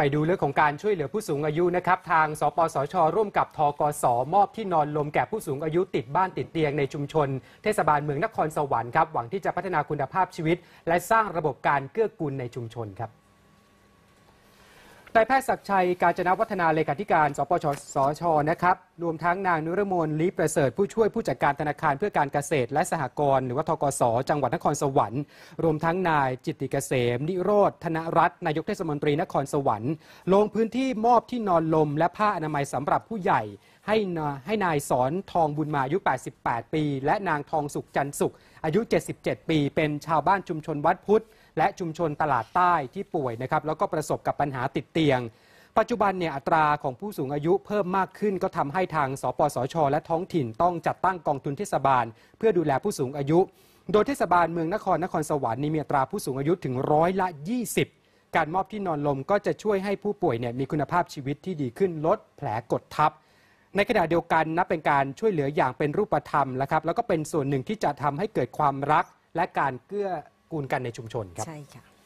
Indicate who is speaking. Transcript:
Speaker 1: ไปดูเรื่องของการช่วยเหลือผู้สูงอายุนะครับ ทางสปสช ร่วมกับทกส มอบที่นอนลมแก่ผู้สูงอายุติดบ้านติดเตียงในชุมชน เทศบาลเมืองนครสวรรค์ครับหวังที่จะพัฒนาคุณภาพชีวิต และสร้างระบบการเกื้อกูลในชุมชนครับนายแพทย์ศักชัยกาญจนวัฒนาเลขาธิการ สปชสชนะครับ รวมทั้งนางนุรมนลีประเสริฐ ผู้ช่วยผู้จัดการธนาคารเพื่อการเกษตรและสหกรณ์หรือว่าทกศจังหวัดนครสวรรค์ รวมทั้งนายจิตติเกษม นิโรธ ธนรัตน์นายกเทศมนตรีนครสวรรค์ลงพื้นที่มอบที่นอนลม และผ้าอนามัยสำหรับผู้ใหญ่ให้ให้นายสอนทองบุญมาอายุ 88 ปี และนางทองสุขจันสุข อายุ 77 ปี เป็นชาวบ้านชุมชนวัดพุทธ และชุมชนตลาดใต้ที่ป่วยนะครับ แล้วก็ประสบกับปัญหาติดเตียง ปัจจุบันเนี่ยอัตราของผู้สูงอายุเพิ่มมากขึ้น ก็ทำให้ทางสปสช และท้องถิ่นต้องจัดตั้งกองทุนเทศบาลเพื่อดูแลผู้สูงอายุ โดยเทศบาลเมืองนครนครสวรรค์มีอัตราผู้สูงอายุถึงร้อยละ20 การมอบที่นอนลมก็จะช่วยให้ผู้ป่วยเนี่ยมีคุณภาพชีวิตที่ดีขึ้นลดแผลกดทับในขณะเดียวกันนับเป็นการช่วยเหลืออย่างเป็นรูปธรรมแล้วครับ แล้วก็เป็นส่วนหนึ่งที่จะทำให้เกิดความรัก และการเกื้อกูลกันในชุมชนครับ ใช่ค่ะ